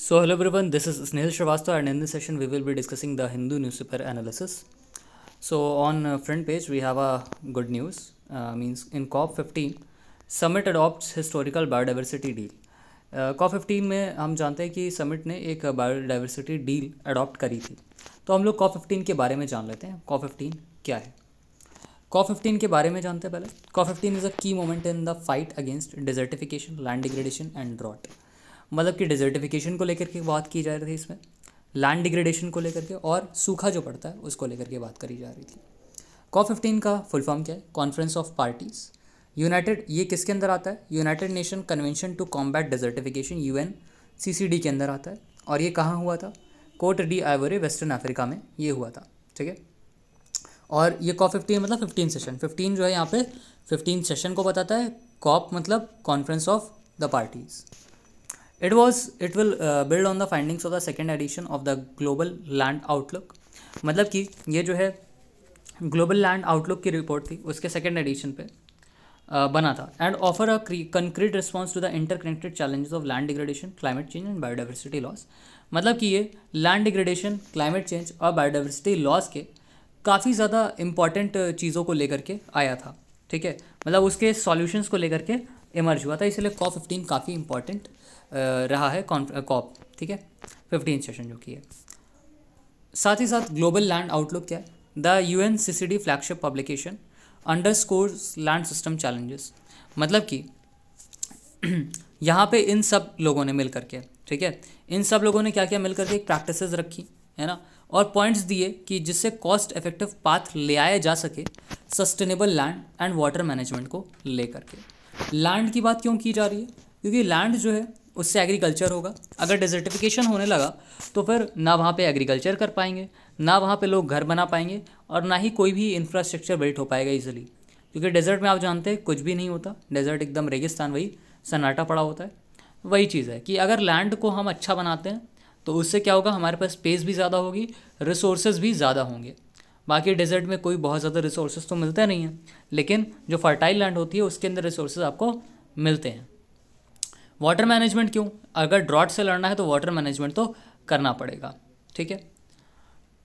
so hello everyone this is Snehal Shrivastava and in this session we will be discussing the Hindu paper analysis so on front page we have a good news means in COP fifteen summit adopt historical biodiversity deal COP fifteen में हम जानते हैं कि summit ने एक biodiversity deal adopt करी थी तो हम लोग कॉप फिफ्टीन के बारे में जान लेते हैं कॉप फिफ्टीन क्या है कॉप फिफ्टीन के बारे में जानते हैं पहले corp fifteen is a key moment in the fight against desertification land degradation and drought मतलब कि डिजर्टिफिकेशन को लेकर के बात की जा रही थी इसमें लैंड डिग्रेडेशन को लेकर के और सूखा जो पड़ता है उसको लेकर के बात करी जा रही थी कॉप फिफ्टीन का फुल फॉर्म क्या है कॉन्फ्रेंस ऑफ पार्टीज़ यूनाइटेड ये किसके अंदर आता है United Nation Convention to Combat Desertification C D के अंदर आता है और ये कहाँ हुआ था Cote d'Ivoire western Africa में ये हुआ था ठीक है और ये कॉप फिफ्टीन मतलब फिफ्टीन सेशन फिफ्टीन जो है यहाँ पे फिफ्टीन सेशन को बताता है कॉप मतलब conference of the parties It was it will uh, build on the findings of the second edition of the Global Land Outlook मतलब कि ये जो है ग्लोबल लैंड आउटलुक की रिपोर्ट थी उसके सेकेंड एडिशन पे uh, बना था and offer a concrete response to the interconnected challenges of land degradation climate change and biodiversity loss मतलब कि ये लैंड डिग्रेडेशन क्लाइमेट चेंज और बायोडाइवर्सिटी लॉस के काफ़ी ज़्यादा इंपॉर्टेंट uh, चीज़ों को लेकर के आया था ठीक है मतलब उसके सॉल्यूशंस को लेकर के इमर्ज हुआ था इसलिए कॉ फिफ्टीन काफ़ी इंपॉर्टेंट रहा है कॉप ठीक है फिफ्टीन सेशन जो की है साथ ही साथ ग्लोबल लैंड आउटलुक क्या है the U N C C D flagship publication underscore land system challenges मतलब कि यहाँ पे इन सब लोगों ने मिल करके ठीक है इन सब लोगों ने क्या क्या मिल करके प्रैक्टिस रखी है ना और पॉइंट्स दिए कि जिससे कॉस्ट इफेक्टिव पाथ ले आया जा सके sustainable land and water management को लेकर के लैंड की बात क्यों की जा रही है क्योंकि लैंड जो है उससे एग्रीकल्चर होगा अगर डिजर्टिफिकेशन होने लगा तो फिर ना वहाँ पे एग्रीकल्चर कर पाएंगे ना वहाँ पे लोग घर बना पाएंगे और ना ही कोई भी इंफ्रास्ट्रक्चर बिल्ट हो पाएगा ईजिली क्योंकि डेजर्ट में आप जानते हैं कुछ भी नहीं होता डेजर्ट एकदम रेगिस्तान वही सन्नाटा पड़ा होता है वही चीज़ है कि अगर लैंड को हम अच्छा बनाते हैं तो उससे क्या होगा हमारे पास स्पेस भी ज़्यादा होगी रिसोर्सेज भी ज़्यादा होंगे बाकी डेजर्ट में कोई बहुत ज़्यादा रिसोर्सेज तो मिलते नहीं हैं लेकिन जो फर्टाइल लैंड होती है उसके अंदर रिसोर्सेज आपको मिलते हैं वाटर मैनेजमेंट क्यों अगर ड्रॉट से लड़ना है तो वाटर मैनेजमेंट तो करना पड़ेगा ठीक है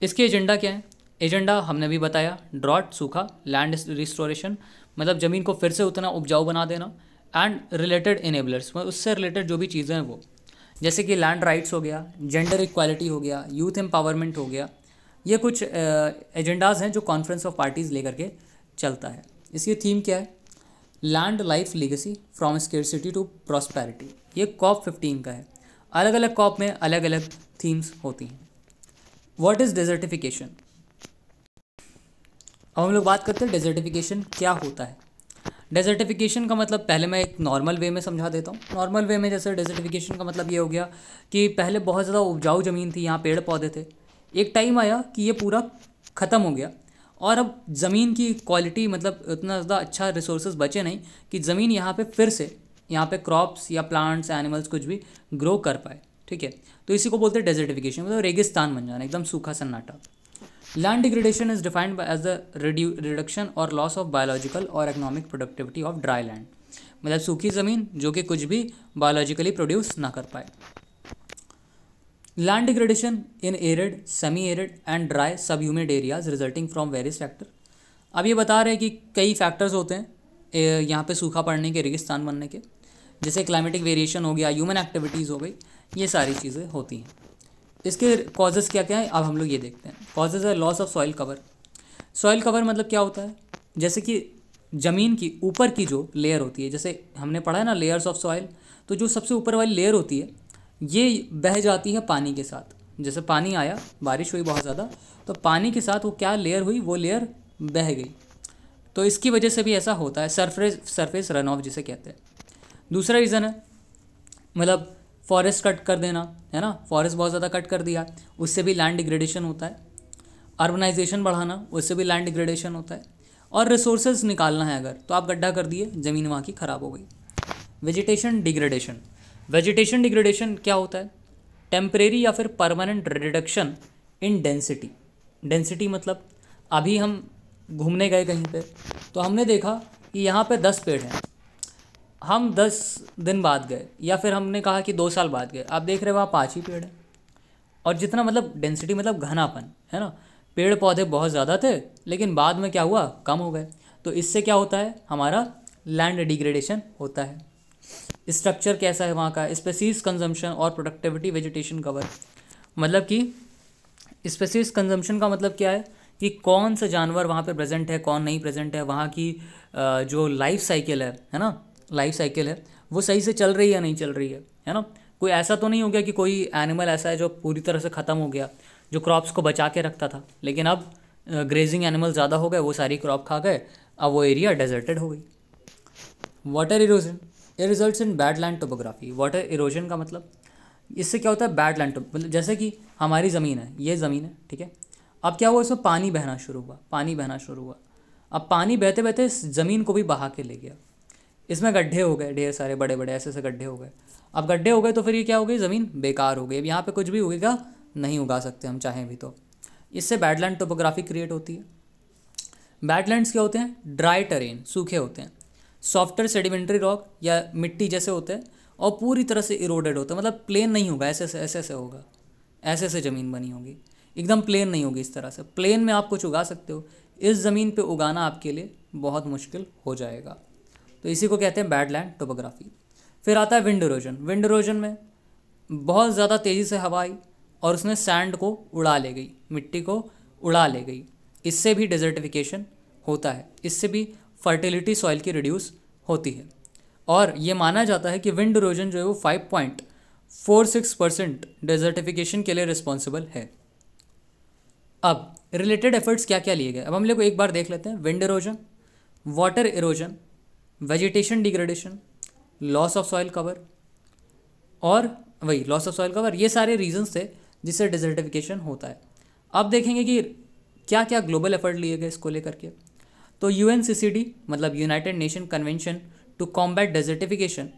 इसके एजेंडा क्या है एजेंडा हमने भी बताया ड्रॉट सूखा लैंड रिस्टोरेशन मतलब ज़मीन को फिर से उतना उपजाऊ बना देना एंड रिलेटेड इनेबलर्स उससे रिलेटेड जो भी चीज़ें हैं वो जैसे कि लैंड राइट्स हो गया जेंडर इक्वालिटी हो गया यूथ एम्पावरमेंट हो गया ये कुछ एजेंडाज हैं जो कॉन्फ्रेंस ऑफ पार्टीज़ लेकर के चलता है इसकी थीम क्या है land life legacy from scarcity to prosperity ये कॉप फिफ्टीन का है अलग अलग कॉप में अलग अलग थीम्स होती हैं वॉट इज़ डेजर्टिफिकेशन अब हम लोग बात करते हैं डेजर्टिफिकेशन क्या होता है डेजर्टिफिकेशन का मतलब पहले मैं एक नॉर्मल वे में समझा देता हूँ नॉर्मल वे में जैसे डेजर्टिफिकेशन का मतलब ये हो गया कि पहले बहुत ज़्यादा उपजाऊ ज़मीन थी यहाँ पेड़ पौधे थे एक टाइम आया कि ये पूरा ख़त्म हो गया और अब ज़मीन की क्वालिटी मतलब इतना ज़्यादा अच्छा रिसोर्स बचे नहीं कि ज़मीन यहाँ पे फिर से यहाँ पे क्रॉप्स या प्लांट्स एनिमल्स कुछ भी ग्रो कर पाए ठीक है तो इसी को बोलते हैं डेजर्टिफिकेशन मतलब रेगिस्तान बन जाना एकदम सूखा सन्नाटा land degradation is defined as the reduction और लॉस ऑफ बायोलॉजिकल और economic productivity of dry land मतलब सूखी ज़मीन जो कि कुछ भी बायोलॉजिकली प्रोड्यूस ना कर पाए land degradation in arid semi arid and dry sub humid areas resulting from various factor अब ये बता रहे हैं कि कई फैक्टर्स होते हैं यहाँ पे सूखा पड़ने के रेगिस्तान बनने के जैसे क्लाइमेटिक वेरिएशन हो गया ह्यूमन एक्टिविटीज़ हो गई ये सारी चीज़ें होती हैं इसके कॉजेज़ क्या क्या हैं अब हम लोग ये देखते हैं कॉजेज़ है loss of soil cover soil cover मतलब क्या होता है जैसे कि ज़मीन की ऊपर की जो लेयर होती है जैसे हमने पढ़ा है ना लेयर्स ऑफ सॉइल तो जो सबसे ऊपर वाली लेयर होती है ये बह जाती है पानी के साथ जैसे पानी आया बारिश हुई बहुत ज़्यादा तो पानी के साथ वो क्या लेयर हुई वो लेयर बह गई तो इसकी वजह से भी ऐसा होता है सरफेस सरफेस रन ऑफ जिसे कहते हैं दूसरा रीज़न है मतलब फॉरेस्ट कट कर देना है ना फॉरेस्ट बहुत ज़्यादा कट कर दिया उससे भी लैंड डिग्रेडेशन होता है अर्बनाइजेशन बढ़ाना उससे भी लैंड डिग्रेडेशन होता है और रिसोर्सेज निकालना है अगर तो आप गड्ढा कर दिए ज़मीन वहाँ की ख़राब हो गई वेजिटेशन डिग्रेडेशन वेजिटेशन डिग्रेडेशन क्या होता है टेम्परेरी या फिर permanent reduction in density density मतलब अभी हम घूमने गए कहीं पे तो हमने देखा कि यहाँ पे दस पेड़ हैं हम दस दिन बाद गए या फिर हमने कहा कि दो साल बाद गए आप देख रहे हो वहाँ पाँच ही पेड़ हैं और जितना मतलब डेंसिटी मतलब घनापन है ना पेड़ पौधे बहुत ज़्यादा थे लेकिन बाद में क्या हुआ कम हो गए तो इससे क्या होता है हमारा लैंड डिग्रेडेशन होता है स्ट्रक्चर कैसा है वहाँ का स्पेसीज कंजम्पशन और प्रोडक्टिविटी वेजिटेशन कवर मतलब कि स्पेसीज कंजम्पशन का मतलब क्या है कि कौन सा जानवर वहाँ पे प्रेजेंट है कौन नहीं प्रेजेंट है वहाँ की जो लाइफ साइकिल है है ना लाइफ साइकिल है वो सही से चल रही है या नहीं चल रही है है ना कोई ऐसा तो नहीं हो गया कि कोई एनिमल ऐसा है जो पूरी तरह से ख़त्म हो गया जो क्रॉप्स को बचा के रखता था लेकिन अब ग्रेजिंग एनिमल ज़्यादा हो गए वो सारी क्रॉप खा गए अब वो एरिया डेजर्टेड हो गई वाटर इरोजन ये result in bad land topography water erosion का मतलब इससे क्या होता है बैड लैंड मतलब जैसे कि हमारी ज़मीन है ये ज़मीन है ठीक है अब क्या हुआ इसमें पानी बहना शुरू हुआ पानी बहना शुरू हुआ अब पानी बहते बहते इस ज़मीन को भी बहा के ले गया इसमें गड्ढे हो गए ढेर सारे बड़े बड़े ऐसे ऐसे गड्ढे हो गए अब गड्ढे हो गए तो फिर ये क्या हो गई ज़मीन बेकार हो गई अब यहाँ पर कुछ भी उगेगा नहीं उगा सकते हम चाहें भी तो इससे बैड लैंड टोपोग्राफी क्रिएट होती है बैड लैंड्स क्या होते हैं ड्राई टरेन सूखे होते हैं सॉफ्टर सेडिमेंट्री रॉक या मिट्टी जैसे होते हैं और पूरी तरह से इरोडेड होता है मतलब प्लेन नहीं होगा ऐसे ऐसे ऐसे ऐसे होगा ऐसे ऐसे ज़मीन बनी होगी एकदम प्लेन नहीं होगी इस तरह से प्लेन में आप कुछ उगा सकते हो इस ज़मीन पे उगाना आपके लिए बहुत मुश्किल हो जाएगा तो इसी को कहते हैं बैड लैंड टोपोग्राफी फिर आता है विंड इरोजन विंड इरोजन में बहुत ज़्यादा तेज़ी से हवा आई और उसने सैंड को उड़ा ले गई मिट्टी को उड़ा ले गई इससे भी डेजर्टिफिकेशन होता है इससे भी फर्टिलिटी सॉइल की रिड्यूस होती है और ये माना जाता है कि विंड इरोजन जो है वो five point four six percent desertification के लिए रिस्पॉन्सिबल है अब रिलेटेड एफर्ट्स क्या क्या लिए गए अब हम लोग एक बार देख लेते हैं wind erosion water erosion vegetation degradation loss of soil cover और वही लॉस ऑफ सॉइल कवर ये सारे रीजंस थे जिससे डिजर्टिफिकेशन होता है अब देखेंगे कि क्या क्या ग्लोबल एफर्ट लिए गए इसको लेकर के तो यू मतलब United Nation Convention to Combat Desertification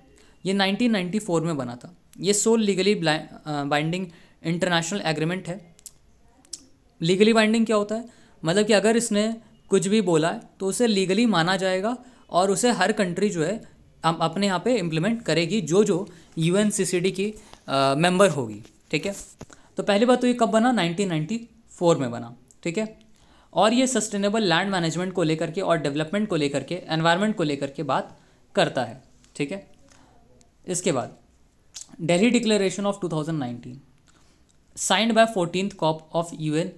ये 1994 में बना था ये sole legally binding international agreement है लीगली बाइंडिंग क्या होता है मतलब कि अगर इसने कुछ भी बोला है तो उसे लीगली माना जाएगा और उसे हर कंट्री जो है अपने यहाँ पे इम्प्लीमेंट करेगी जो जो यू की मेंबर होगी ठीक है तो पहली बात तो ये कब बना 1994 में बना ठीक है और ये सस्टेनेबल लैंड मैनेजमेंट को लेकर के और डेवलपमेंट को लेकर के एनवायरनमेंट को लेकर के बात करता है ठीक है इसके बाद Delhi declaration of 2019 signed by fourteen COP of U N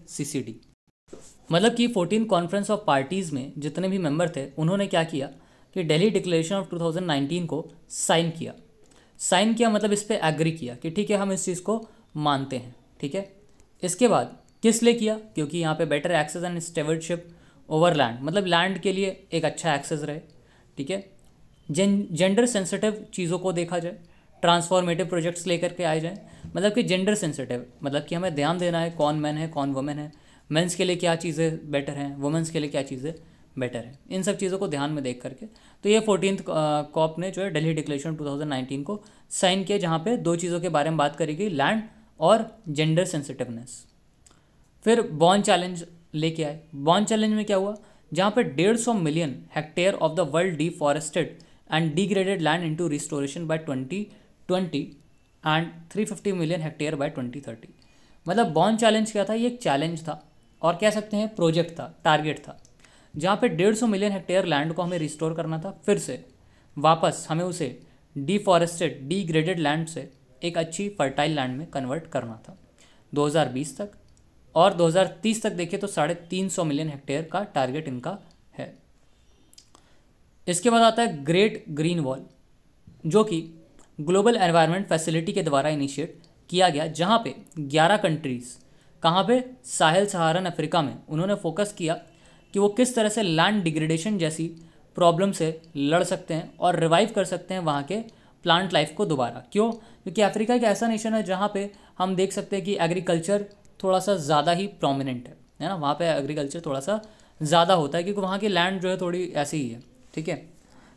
मतलब कि फोर्टीन कॉन्फ्रेंस ऑफ पार्टीज़ में जितने भी मेंबर थे उन्होंने क्या किया कि डेली डिक्लेरेशन ऑफ 2019 को साइन किया साइन किया मतलब इस पर एग्री किया कि ठीक है हम इस चीज़ को मानते हैं ठीक है इसके बाद किस लिए किया क्योंकि यहाँ पे better access and stewardship over land मतलब लैंड के लिए एक अच्छा एक्सेस रहे ठीक है जें जेंडर सेंसिटिव चीज़ों को देखा जाए ट्रांसफॉर्मेटिव प्रोजेक्ट्स लेकर के आए जाएँ मतलब कि जेंडर सेंसिटिव मतलब कि हमें ध्यान देना है कौन मैन है कौन वुमेन है मेंस के लिए क्या चीज़ें बेटर हैं वुमेंस के लिए क्या चीज़ें बेटर है इन सब चीज़ों को ध्यान में देख करके तो ये फोर्टीन कॉप ने जो है दिल्ली डिक्लेरेशन 2019 को साइन किया जहाँ पे दो चीज़ों के बारे में बात करी गई लैंड और जेंडर सेंसिटिवनेस फिर बॉन चैलेंज लेके आए बॉन चैलेंज में क्या हुआ जहाँ पर डेढ़ सौ million hectare of the world deforested and degraded land into restoration by twenty twenty and three fifty million hectare by twenty thirty मतलब बॉन चैलेंज क्या था ये एक चैलेंज था और कह सकते हैं प्रोजेक्ट था टारगेट था जहाँ पर डेढ़ सौ मिलियन हेक्टेयर लैंड को हमें रिस्टोर करना था फिर से वापस हमें उसे डिफॉरेस्टेड डिग्रेडेड लैंड से एक अच्छी फर्टाइल लैंड में कन्वर्ट करना था 2020 तक और 2030 तक देखिए तो साढ़े तीन सौ मिलियन हेक्टेयर का टारगेट इनका है इसके बाद आता है ग्रेट ग्रीन वॉल जो कि ग्लोबल एनवायरनमेंट फैसिलिटी के द्वारा इनिशिएट किया गया जहाँ पे 11 कंट्रीज़ कहाँ पे साहिल सहारन अफ्रीका में उन्होंने फोकस किया कि वो किस तरह से लैंड डिग्रेडेशन जैसी प्रॉब्लम से लड़ सकते हैं और रिवाइव कर सकते हैं वहाँ के प्लांट लाइफ को दोबारा क्यों क्योंकि अफ्रीका एक ऐसा नेशन है जहाँ पे हम देख सकते हैं कि एग्रीकल्चर थोड़ा सा ज़्यादा ही प्रोमिनेंट है है ना वहाँ पे एग्रीकल्चर थोड़ा सा ज़्यादा होता है क्योंकि वहाँ की लैंड जो है थोड़ी ऐसी ही है ठीक है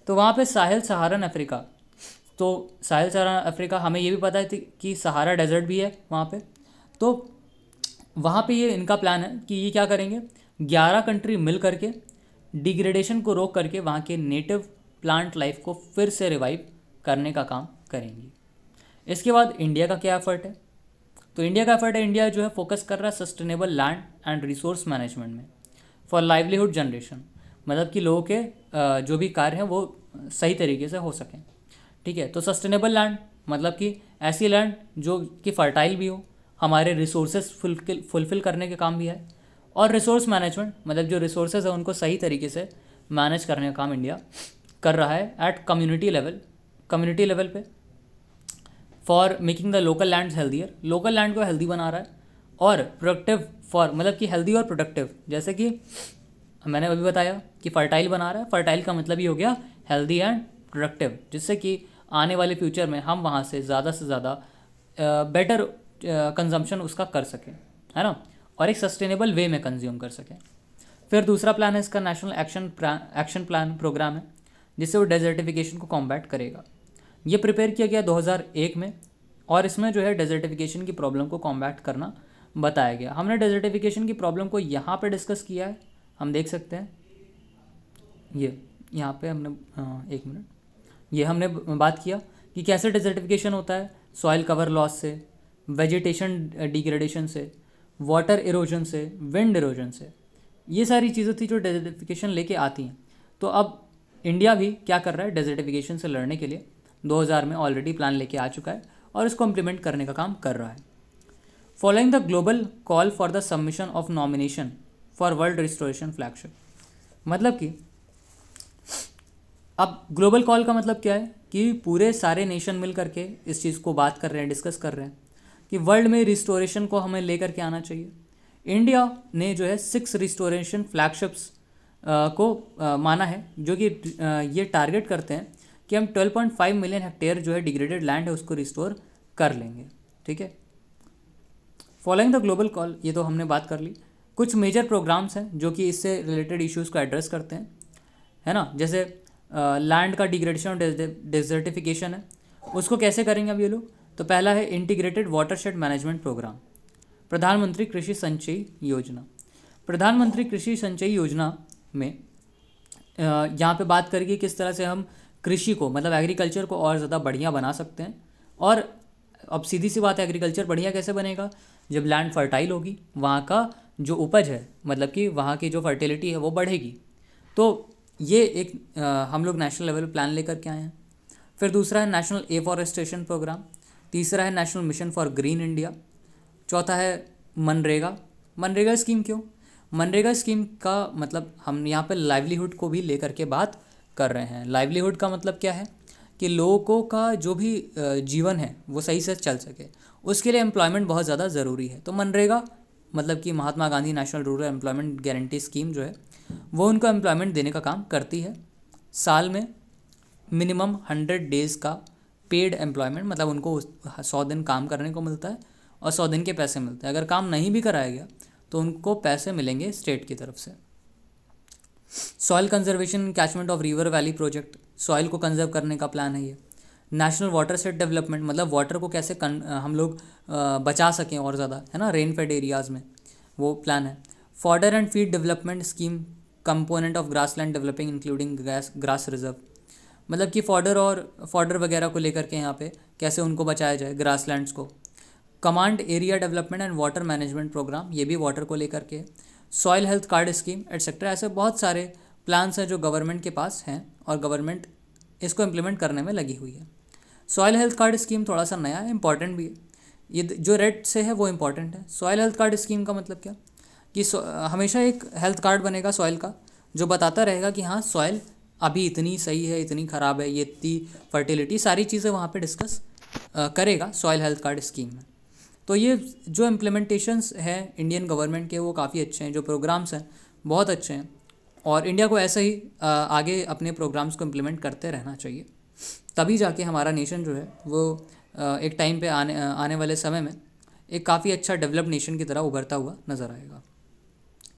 तो वहाँ पे साहिल सहारन अफ्रीका तो साहिल सहारन अफ्रीका हमें ये भी पता है कि सहारा डेजर्ट भी है वहाँ पर तो वहाँ पर ये इनका प्लान है कि ये क्या करेंगे ग्यारह कंट्री मिल करके डिग्रेडेशन को रोक करके वहाँ के नेटिव प्लांट लाइफ को फिर से रिवाइव करने का काम करेंगी इसके बाद इंडिया का क्या एफर्ट है तो इंडिया का एफर्ट है इंडिया जो है फोकस कर रहा है sustainable land and resource management में फॉर लाइवलीहुड जनरेशन मतलब कि लोगों के जो भी कार्य हैं वो सही तरीके से हो सकें ठीक है तो सस्टेनेबल लैंड मतलब कि ऐसी लैंड जो कि फर्टाइल भी हो हमारे रिसोर्सेज फुलफिल फुलफिल करने के काम भी है और रिसोर्स मैनेजमेंट मतलब जो रिसोर्सेज है उनको सही तरीके से मैनेज करने का काम इंडिया कर रहा है at community level community level पे for making the local land healthier local land को हेल्दी बना रहा है और प्रोडक्टिव फॉर मतलब कि हेल्दी और प्रोडक्टिव जैसे कि मैंने अभी बताया कि फर्टाइल बना रहा है फर्टाइल का मतलब ही हो गया हेल्दी एंड प्रोडक्टिव जिससे कि आने वाले फ्यूचर में हम वहाँ से ज़्यादा से ज़्यादा बेटर कंजम्पशन उसका कर सकें है ना और एक सस्टेनेबल वे में कंज्यूम कर सकें फिर दूसरा प्लान है इसका national action action plan program है जिससे वो डेजर्टिफिकेशन को कॉम्बैट करेगा ये प्रिपेयर किया गया 2001 में और इसमें जो है डेजर्टिफिकेशन की प्रॉब्लम को कॉम्बैक्ट करना बताया गया हमने डेजर्टिफिकेशन की प्रॉब्लम को यहाँ पर डिस्कस किया है हम देख सकते हैं ये यहाँ पे हमने आ, हाँ, एक मिनट ये हमने बात किया कि कैसे डेजर्टिफिकेशन होता है सॉइल कवर लॉस से वेजिटेशन डिग्रेडेशन से वाटर इरोजन से विंड इरोजन से ये सारी चीज़ें थी जो डेजर्टिफिकेशन लेके आती हैं तो अब इंडिया भी क्या कर रहा है डेजर्टिफिकेशन से लड़ने के लिए 2000 में ऑलरेडी प्लान लेके आ चुका है और इसको इम्प्लीमेंट करने का काम कर रहा है following the global call for the submission of nomination for world restoration flagship मतलब कि अब ग्लोबल कॉल का मतलब क्या है कि पूरे सारे नेशन मिल करके इस चीज़ को बात कर रहे हैं डिस्कस कर रहे हैं कि वर्ल्ड में रिस्टोरेशन को हमें लेकर के आना चाहिए इंडिया ने जो है सिक्स रिस्टोरेशन फ्लैगशिप्स को आ, माना है जो कि ये टारगेट करते हैं कि हम 12.5 मिलियन हेक्टेयर जो है डिग्रेडेड लैंड है उसको रिस्टोर कर लेंगे ठीक है फॉलोइंग द ग्लोबल कॉल ये तो हमने बात कर ली कुछ मेजर प्रोग्राम्स हैं जो कि इससे रिलेटेड इश्यूज़ को एड्रेस करते हैं है ना जैसे लैंड का डिग्रेडेशन और डिजर्टिफिकेशन है उसको कैसे करेंगे अब ये लोग तो पहला है इंटीग्रेटेड वाटरशेड मैनेजमेंट प्रोग्राम प्रधानमंत्री कृषि संचयी योजना प्रधानमंत्री कृषि संचयी योजना में यहाँ पे बात करेगी किस तरह से हम कृषि को मतलब एग्रीकल्चर को और ज़्यादा बढ़िया बना सकते हैं और अब सीधी सी बात है एग्रीकल्चर बढ़िया कैसे बनेगा जब लैंड फर्टाइल होगी वहाँ का जो उपज है मतलब कि वहाँ की जो फर्टिलिटी है वो बढ़ेगी तो ये एक आ, हम लोग नेशनल लेवल प्लान लेकर के आए हैं फिर दूसरा है नेशनल एफॉरेस्टेशन प्रोग्राम तीसरा है national mission for green India चौथा है मनरेगा मनरेगा स्कीम क्यों मनरेगा स्कीम का मतलब हम यहाँ पर लाइवलीहुड को भी लेकर के बात कर रहे हैं लाइवलीहुड का मतलब क्या है कि लोगों का जो भी जीवन है वो सही से चल सके उसके लिए एम्प्लॉयमेंट बहुत ज़्यादा ज़रूरी है तो मनरेगा मतलब कि Mahatma Gandhi national rural employment guarantee scheme जो है वो उनको एम्प्लॉयमेंट देने का काम करती है साल में मिनिमम हंड्रेड डेज़ का पेड एम्प्लॉयमेंट मतलब उनको सौ दिन काम करने को मिलता है और सौ दिन के पैसे मिलते हैं अगर काम नहीं भी कराया गया तो उनको पैसे मिलेंगे स्टेट की तरफ से soil conservation catchment of river valley project soil को कंजर्व करने का प्लान है ये नेशनल वाटर सेट डेवलपमेंट मतलब वाटर को कैसे कन, हम लोग बचा सकें और ज़्यादा है ना रेनफेड एरियाज़ में वो प्लान है fodder and feed development scheme component of grass land developing including grass grass reserve मतलब कि फॉर्डर और फॉर्डर वगैरह को लेकर के यहाँ पे कैसे उनको बचाया जाए ग्रास लैंड्स को command area development and water management program ये भी वाटर को लेकर के soil health card scheme etcetera ऐसे बहुत सारे प्लान्स हैं जो गवर्नमेंट के पास हैं और गवर्नमेंट इसको इम्प्लीमेंट करने में लगी हुई है सॉयल हेल्थ कार्ड स्कीम थोड़ा सा नया है इंपॉर्टेंट भी है ये जो रेड से है वो इम्पॉर्टेंट है सॉयल हेल्थ कार्ड स्कीम का मतलब क्या कि हमेशा एक हेल्थ कार्ड बनेगा सॉयल का जो बताता रहेगा कि हाँ सॉयल अभी इतनी सही है इतनी ख़राब है ये इतनी फर्टिलिटी सारी चीज़ें वहाँ पे डिस्कस करेगा सॉयल हेल्थ कार्ड स्कीम में तो ये जो इम्प्लीमेंटेशंस हैं इंडियन गवर्नमेंट के वो काफ़ी अच्छे हैं जो प्रोग्राम्स हैं बहुत अच्छे हैं और इंडिया को ऐसे ही आगे अपने प्रोग्राम्स को इम्प्लीमेंट करते रहना चाहिए तभी जाके हमारा नेशन जो है वो एक टाइम पे आने आने वाले समय में एक काफ़ी अच्छा डेवलप नेशन की तरह उभरता हुआ नज़र आएगा